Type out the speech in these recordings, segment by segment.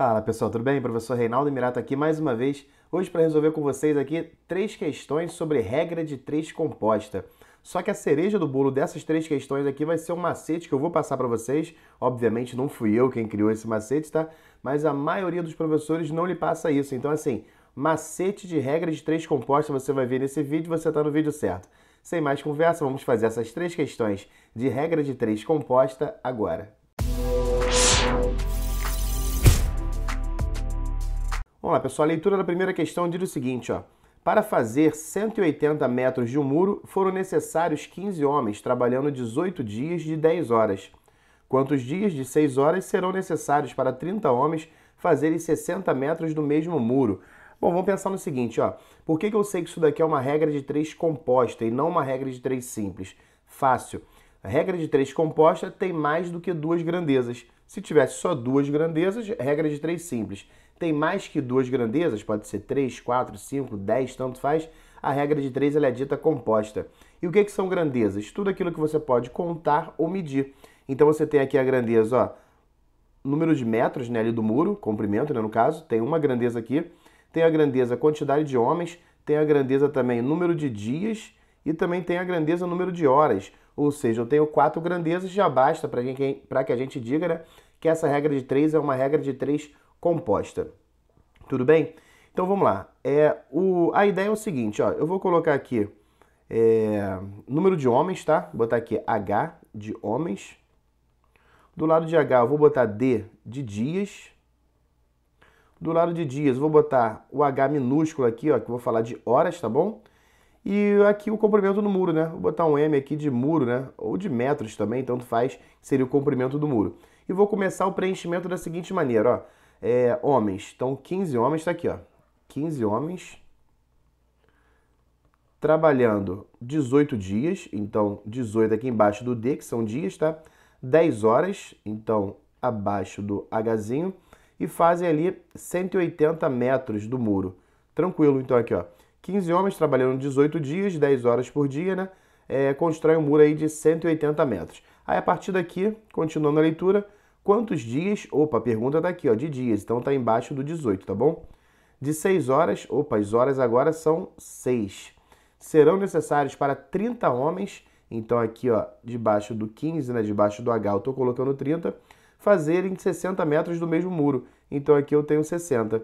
Fala pessoal, tudo bem? Professor Reinaldo Mirata aqui mais uma vez, hoje para resolver com vocês aqui três questões sobre regra de três composta. Só que a cereja do bolo dessas três questões aqui vai ser um macete que eu vou passar para vocês. Obviamente não fui eu quem criou esse macete, tá? Mas a maioria dos professores não lhe passa isso. Então assim, macete de regra de três composta você vai ver nesse vídeo, você está no vídeo certo. Sem mais conversa, vamos fazer essas três questões de regra de três composta agora. Música Vamos lá, pessoal. A leitura da primeira questão diz o seguinte, ó. Para fazer 180 metros de um muro, foram necessários 15 homens, trabalhando 18 dias de 10 horas. Quantos dias de 6 horas serão necessários para 30 homens fazerem 60 metros do mesmo muro? Bom, vamos pensar no seguinte, ó. Por que, que eu sei que isso daqui é uma regra de 3 composta e não uma regra de 3 simples? Fácil. A regra de 3 composta tem mais do que duas grandezas. Se tivesse só duas grandezas, regra de três simples. Tem mais que duas grandezas, pode ser três, quatro, cinco, dez, tanto faz. A regra de três é dita composta. E o que, que são grandezas? Tudo aquilo que você pode contar ou medir. Então você tem aqui a grandeza, ó, número de metros né, ali do muro, comprimento né, no caso, tem uma grandeza aqui. Tem a grandeza quantidade de homens, tem a grandeza também número de dias e também tem a grandeza número de horas. Ou seja, eu tenho quatro grandezas, já basta para que a gente diga né, que essa regra de três é uma regra de três composta. Tudo bem? Então vamos lá. É, o, a ideia é o seguinte, ó, eu vou colocar aqui é, número de homens, tá? Vou botar aqui H de homens. Do lado de H eu vou botar D de dias. Do lado de dias eu vou botar o H minúsculo aqui, ó, que eu vou falar de horas, tá bom? E aqui o comprimento do muro, né? Vou botar um M aqui de muro, né? Ou de metros também, tanto faz, seria o comprimento do muro. E vou começar o preenchimento da seguinte maneira, ó. É, homens, então 15 homens, tá aqui, ó. 15 homens trabalhando 18 dias, então 18 aqui embaixo do D, que são dias, tá? 10 horas, então abaixo do Hzinho, e fazem ali 180 metros do muro. Tranquilo, então aqui, ó. 15 homens trabalhando 18 dias, 10 horas por dia, né? É, constrói um muro aí de 180 metros. Aí a partir daqui, continuando a leitura, quantos dias? Opa, a pergunta tá aqui, ó, de dias, então tá embaixo do 18, tá bom? De 6 horas, opa, as horas agora são 6. Serão necessários para 30 homens, então aqui, ó, debaixo do 15, né, debaixo do H, eu tô colocando 30, fazerem 60 metros do mesmo muro. Então aqui eu tenho 60.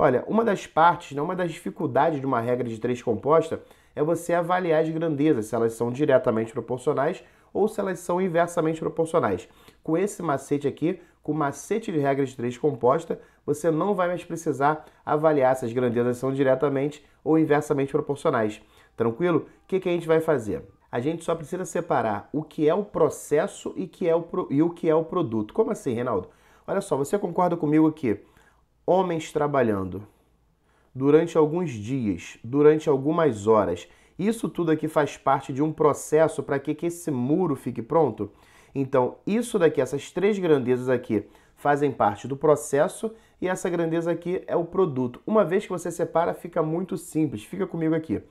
Olha, uma das partes, né, uma das dificuldades de uma regra de três composta é você avaliar as grandezas, se elas são diretamente proporcionais ou se elas são inversamente proporcionais. Com esse macete aqui, com o macete de regra de três composta, você não vai mais precisar avaliar se as grandezas são diretamente ou inversamente proporcionais. Tranquilo? O que, que a gente vai fazer? A gente só precisa separar o que é o processo e, que é o pro... e o que é o produto. Como assim, Reinaldo? Olha só, você concorda comigo que homens trabalhando durante alguns dias, durante algumas horas. Isso tudo aqui faz parte de um processo para que, que esse muro fique pronto. Então, isso daqui, essas três grandezas aqui, fazem parte do processo e essa grandeza aqui é o produto. Uma vez que você separa, fica muito simples. Fica comigo aqui.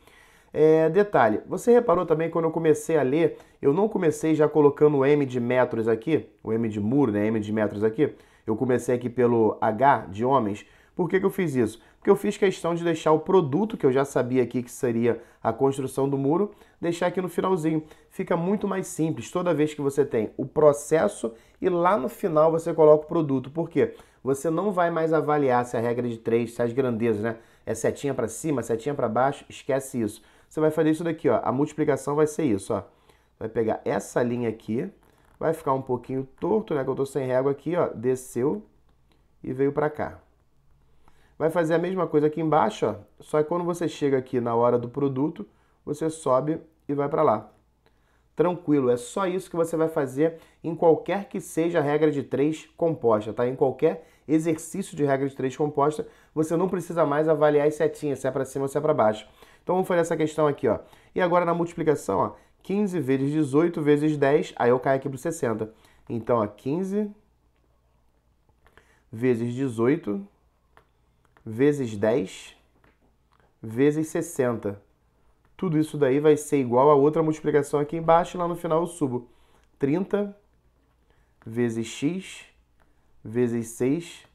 É, detalhe, você reparou também quando eu comecei a ler, eu não comecei já colocando o M de metros aqui, o M de muro, né, M de metros aqui. Eu comecei aqui pelo H de homens. Por que, que eu fiz isso? Porque eu fiz questão de deixar o produto que eu já sabia aqui que seria a construção do muro, deixar aqui no finalzinho. Fica muito mais simples toda vez que você tem o processo e lá no final você coloca o produto. Por quê? Você não vai mais avaliar se a regra de três, se as grandezas, né? É setinha para cima, setinha para baixo, esquece isso. Você vai fazer isso daqui, ó. A multiplicação vai ser isso, ó. Vai pegar essa linha aqui, Vai ficar um pouquinho torto, né? Que eu tô sem régua aqui, ó. Desceu e veio pra cá. Vai fazer a mesma coisa aqui embaixo, ó. Só que quando você chega aqui na hora do produto, você sobe e vai pra lá. Tranquilo, é só isso que você vai fazer em qualquer que seja a regra de 3 composta, tá? Em qualquer exercício de regra de 3 composta, você não precisa mais avaliar as setinhas, se é para cima ou se é para baixo. Então vamos fazer essa questão aqui, ó. E agora na multiplicação, ó, 15 vezes 18 vezes 10, aí eu caio aqui para 60. Então, ó, 15 vezes 18 vezes 10 vezes 60. Tudo isso daí vai ser igual a outra multiplicação aqui embaixo e lá no final eu subo. 30 vezes x vezes 6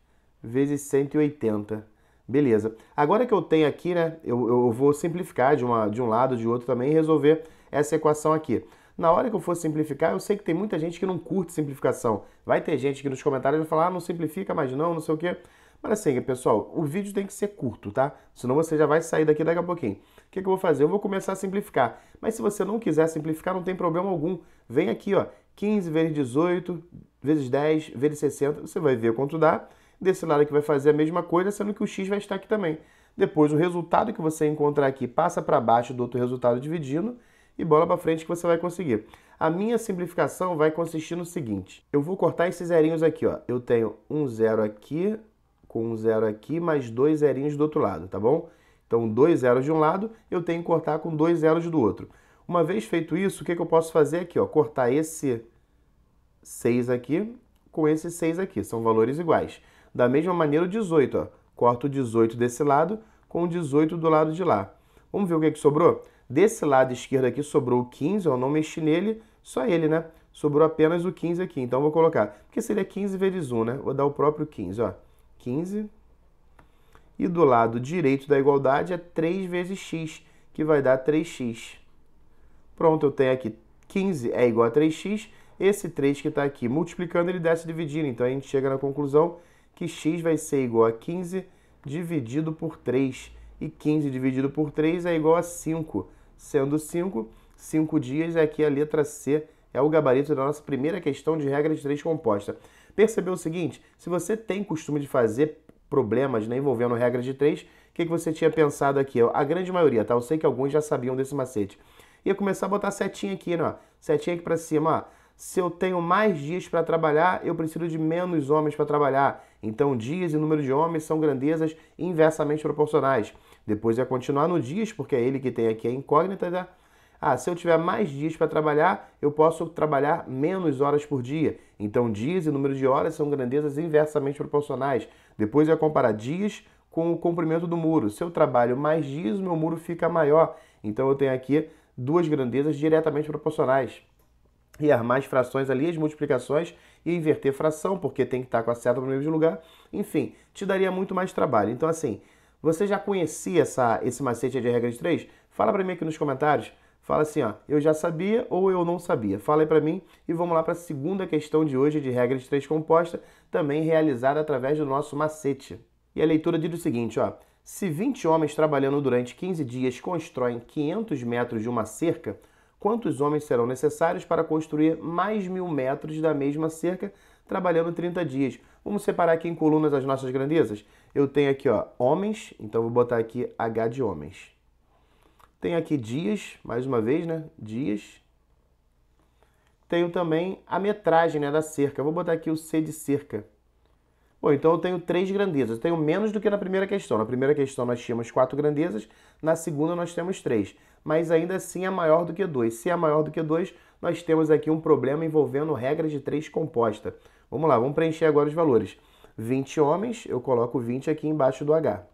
vezes 180. Beleza. Agora que eu tenho aqui, né, eu, eu vou simplificar de, uma, de um lado, de outro também e resolver essa equação aqui. Na hora que eu for simplificar, eu sei que tem muita gente que não curte simplificação. Vai ter gente que nos comentários vai falar, ah, não simplifica mais não, não sei o quê. Mas assim, pessoal, o vídeo tem que ser curto, tá? Senão você já vai sair daqui daqui a pouquinho. O que, que eu vou fazer? Eu vou começar a simplificar. Mas se você não quiser simplificar, não tem problema algum. Vem aqui, ó, 15 vezes 18, vezes 10, vezes 60, você vai ver quanto dá Desse lado aqui vai fazer a mesma coisa, sendo que o x vai estar aqui também. Depois, o resultado que você encontrar aqui passa para baixo do outro resultado dividindo e bola para frente que você vai conseguir. A minha simplificação vai consistir no seguinte. Eu vou cortar esses zerinhos aqui, ó. Eu tenho um zero aqui com um zero aqui, mais dois zerinhos do outro lado, tá bom? Então, dois zeros de um lado, eu tenho que cortar com dois zeros do outro. Uma vez feito isso, o que, que eu posso fazer aqui? Ó? Cortar esse 6 aqui com esse 6 aqui, são valores iguais. Da mesma maneira o 18, ó. corto o 18 desse lado com o 18 do lado de lá. Vamos ver o que, é que sobrou? Desse lado esquerdo aqui sobrou o 15, eu não mexi nele, só ele, né? Sobrou apenas o 15 aqui, então vou colocar. Porque seria 15 vezes 1, né? Vou dar o próprio 15, ó. 15. E do lado direito da igualdade é 3 vezes x, que vai dar 3x. Pronto, eu tenho aqui 15 é igual a 3x. Esse 3 que está aqui multiplicando, ele desce dividindo. Então, a gente chega na conclusão que x vai ser igual a 15 dividido por 3. E 15 dividido por 3 é igual a 5. Sendo 5, 5 dias, aqui é a letra C é o gabarito da nossa primeira questão de regra de 3 composta. Percebeu o seguinte? Se você tem costume de fazer problemas né, envolvendo regra de 3, o que, que você tinha pensado aqui? A grande maioria, tá? Eu sei que alguns já sabiam desse macete. Ia começar a botar setinha aqui, né? Setinha aqui para cima, ó. Se eu tenho mais dias para trabalhar, eu preciso de menos homens para trabalhar. Então, dias e número de homens são grandezas inversamente proporcionais. Depois é continuar no dias, porque é ele que tem aqui a incógnita da. Né? Ah, se eu tiver mais dias para trabalhar, eu posso trabalhar menos horas por dia. Então, dias e número de horas são grandezas inversamente proporcionais. Depois é comparar dias com o comprimento do muro. Se eu trabalho mais dias, o meu muro fica maior. Então, eu tenho aqui duas grandezas diretamente proporcionais e armar as frações ali, as multiplicações e inverter fração, porque tem que estar com a seta no mesmo lugar. Enfim, te daria muito mais trabalho. Então, assim, você já conhecia essa, esse macete de regra de três? Fala para mim aqui nos comentários. Fala assim, ó, eu já sabia ou eu não sabia. Fala aí para mim e vamos lá para a segunda questão de hoje de regra de três composta, também realizada através do nosso macete. E a leitura diz o seguinte, ó. Se 20 homens trabalhando durante 15 dias constroem 500 metros de uma cerca, quantos homens serão necessários para construir mais mil metros da mesma cerca, trabalhando 30 dias. Vamos separar aqui em colunas as nossas grandezas? Eu tenho aqui ó, homens, então vou botar aqui H de homens. Tenho aqui dias, mais uma vez, né? Dias. Tenho também a metragem né, da cerca. Vou botar aqui o C de cerca. Bom, então eu tenho três grandezas. Eu tenho menos do que na primeira questão. Na primeira questão nós tínhamos quatro grandezas, na segunda nós temos três mas ainda assim é maior do que 2. Se é maior do que 2, nós temos aqui um problema envolvendo regra de 3 composta. Vamos lá, vamos preencher agora os valores. 20 homens, eu coloco 20 aqui embaixo do H.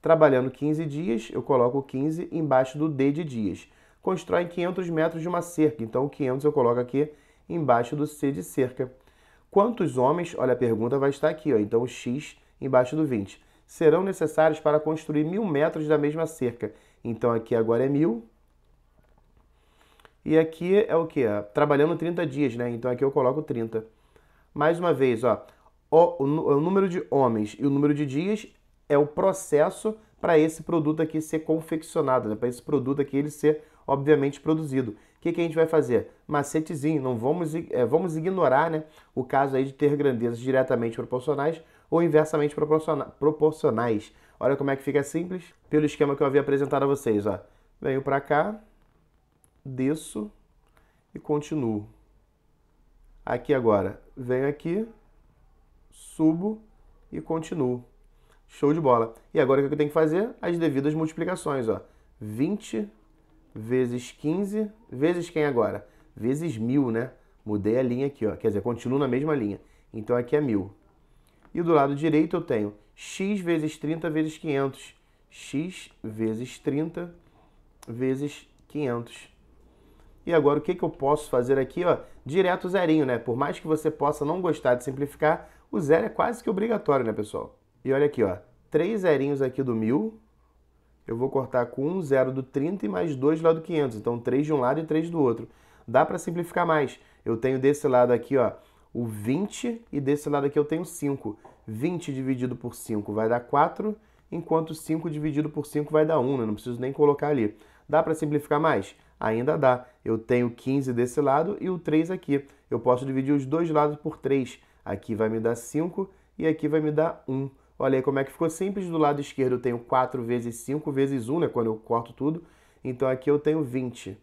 Trabalhando 15 dias, eu coloco 15 embaixo do D de dias. Constrói 500 metros de uma cerca, então 500 eu coloco aqui embaixo do C de cerca. Quantos homens, olha a pergunta vai estar aqui, ó, então o X embaixo do 20, serão necessários para construir mil metros da mesma cerca? Então aqui agora é mil. E aqui é o que? Trabalhando 30 dias, né? Então aqui eu coloco 30. Mais uma vez, ó, o, o número de homens e o número de dias é o processo para esse produto aqui ser confeccionado, né? para esse produto aqui ele ser, obviamente, produzido. O que, que a gente vai fazer? Macetezinho, não vamos, é, vamos ignorar né, o caso aí de ter grandezas diretamente proporcionais ou inversamente proporciona proporcionais. Olha como é que fica simples, pelo esquema que eu havia apresentado a vocês. Ó. Venho para cá, desço e continuo. Aqui agora, venho aqui, subo e continuo. Show de bola. E agora o que eu tenho que fazer? As devidas multiplicações. Ó. 20 vezes 15, vezes quem agora? Vezes 1.000, né? Mudei a linha aqui, ó. quer dizer, continuo na mesma linha. Então aqui é 1.000. E do lado direito eu tenho x vezes 30 vezes 500. x vezes 30 vezes 500. E agora, o que, que eu posso fazer aqui? Ó, direto zerinho, né? Por mais que você possa não gostar de simplificar, o zero é quase que obrigatório, né, pessoal? E olha aqui, ó, três zerinhos aqui do 1.000, eu vou cortar com um zero do 30 e mais dois lá do 500. Então, três de um lado e três do outro. Dá para simplificar mais. Eu tenho desse lado aqui, ó, o 20 e desse lado aqui eu tenho 5. 20 dividido por 5 vai dar 4, enquanto 5 dividido por 5 vai dar 1, né? não preciso nem colocar ali. Dá para simplificar mais? Ainda dá. Eu tenho 15 desse lado e o 3 aqui. Eu posso dividir os dois lados por 3. Aqui vai me dar 5 e aqui vai me dar 1. Olha aí como é que ficou simples. Do lado esquerdo eu tenho 4 vezes 5 vezes 1, né? quando eu corto tudo. Então aqui eu tenho 20.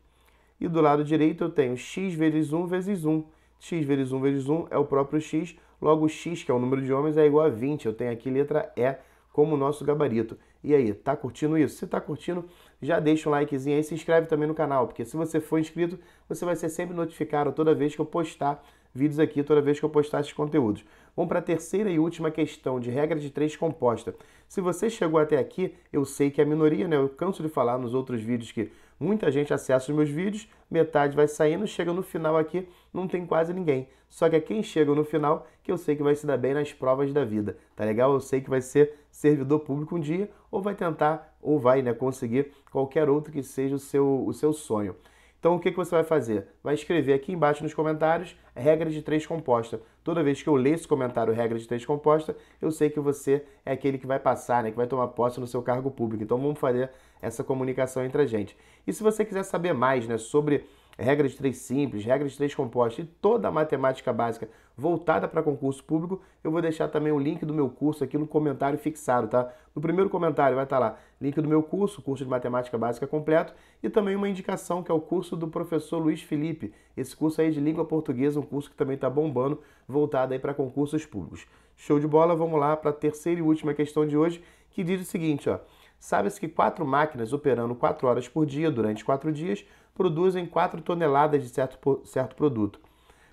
E do lado direito eu tenho x vezes 1 vezes 1 x vezes 1 vezes 1 é o próprio x, logo x, que é o número de homens, é igual a 20. Eu tenho aqui letra E como nosso gabarito. E aí, tá curtindo isso? Se tá curtindo, já deixa um likezinho aí, se inscreve também no canal, porque se você for inscrito, você vai ser sempre notificado toda vez que eu postar vídeos aqui, toda vez que eu postar esses conteúdos. Vamos para a terceira e última questão de regra de três composta. Se você chegou até aqui, eu sei que é a minoria, né? Eu canso de falar nos outros vídeos que Muita gente acessa os meus vídeos, metade vai saindo, chega no final aqui, não tem quase ninguém. Só que é quem chega no final que eu sei que vai se dar bem nas provas da vida, tá legal? Eu sei que vai ser servidor público um dia, ou vai tentar, ou vai né, conseguir qualquer outro que seja o seu, o seu sonho. Então o que, que você vai fazer? Vai escrever aqui embaixo nos comentários regra de três composta. Toda vez que eu ler esse comentário regra de três composta, eu sei que você é aquele que vai passar, né, que vai tomar posse no seu cargo público. Então vamos fazer essa comunicação entre a gente. E se você quiser saber mais né, sobre regra de três simples, regra de três compostas e toda a matemática básica voltada para concurso público, eu vou deixar também o link do meu curso aqui no comentário fixado, tá? No primeiro comentário vai estar tá lá link do meu curso, curso de matemática básica completo, e também uma indicação que é o curso do professor Luiz Felipe. Esse curso aí é de língua portuguesa, um curso que também está bombando, voltado aí para concursos públicos. Show de bola, vamos lá para a terceira e última questão de hoje, que diz o seguinte, ó. Sabe-se que quatro máquinas operando quatro horas por dia durante quatro dias produzem 4 toneladas de certo, certo produto.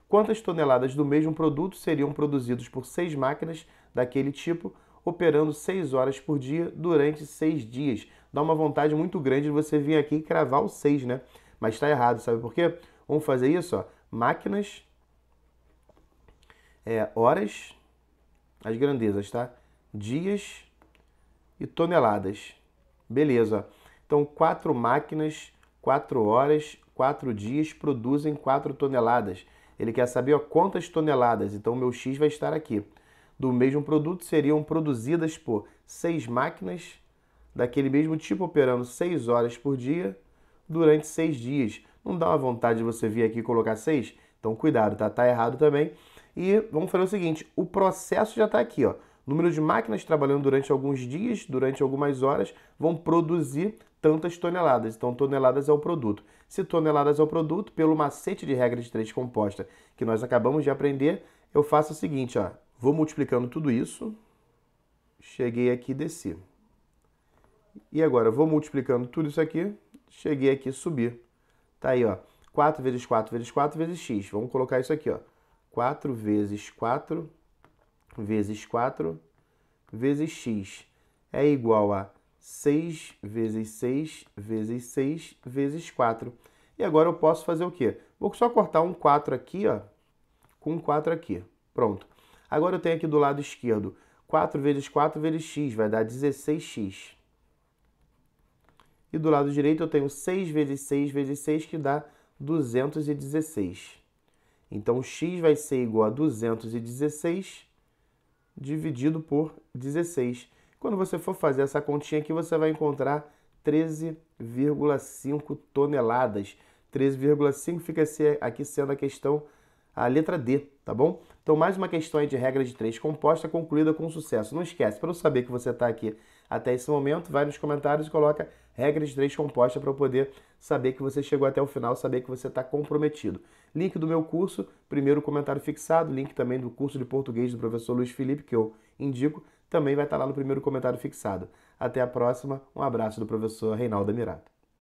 Quantas toneladas do mesmo produto seriam produzidos por seis máquinas daquele tipo, operando 6 horas por dia durante 6 dias? Dá uma vontade muito grande de você vir aqui e cravar o 6, né? Mas está errado, sabe por quê? Vamos fazer isso, ó. Máquinas, é, horas, as grandezas, tá? Dias e toneladas. Beleza. Então, quatro máquinas 4 horas, 4 dias produzem 4 toneladas. Ele quer saber ó, quantas toneladas, então o meu X vai estar aqui. Do mesmo produto seriam produzidas por 6 máquinas daquele mesmo tipo operando 6 horas por dia durante 6 dias. Não dá uma vontade de você vir aqui e colocar 6? Então cuidado, tá? Tá errado também. E vamos fazer o seguinte, o processo já está aqui, ó. Número de máquinas trabalhando durante alguns dias, durante algumas horas, vão produzir tantas toneladas. Então, toneladas é o produto. Se toneladas é o produto, pelo macete de regra de três composta que nós acabamos de aprender, eu faço o seguinte, ó, vou multiplicando tudo isso, cheguei aqui e desci. E agora, vou multiplicando tudo isso aqui, cheguei aqui e subi. Tá aí, ó, 4 vezes 4 vezes 4 vezes x. Vamos colocar isso aqui, ó. 4 vezes 4 vezes 4 vezes x é igual a 6 vezes 6 vezes 6 vezes 4. E agora eu posso fazer o quê? Vou só cortar um 4 aqui, ó, com um 4 aqui. Pronto. Agora eu tenho aqui do lado esquerdo 4 vezes 4 vezes x, vai dar 16x. E do lado direito eu tenho 6 vezes 6 vezes 6, que dá 216. Então, x vai ser igual a 216 dividido por 16. Quando você for fazer essa continha aqui, você vai encontrar 13,5 toneladas. 13,5 fica aqui sendo a questão, a letra D, tá bom? Então, mais uma questão aí de regra de três composta, concluída com sucesso. Não esquece, para eu saber que você está aqui até esse momento, vai nos comentários e coloca regra de três composta para eu poder saber que você chegou até o final, saber que você está comprometido. Link do meu curso, primeiro comentário fixado, link também do curso de português do professor Luiz Felipe, que eu indico também vai estar lá no primeiro comentário fixado. Até a próxima, um abraço do professor Reinaldo Mirato.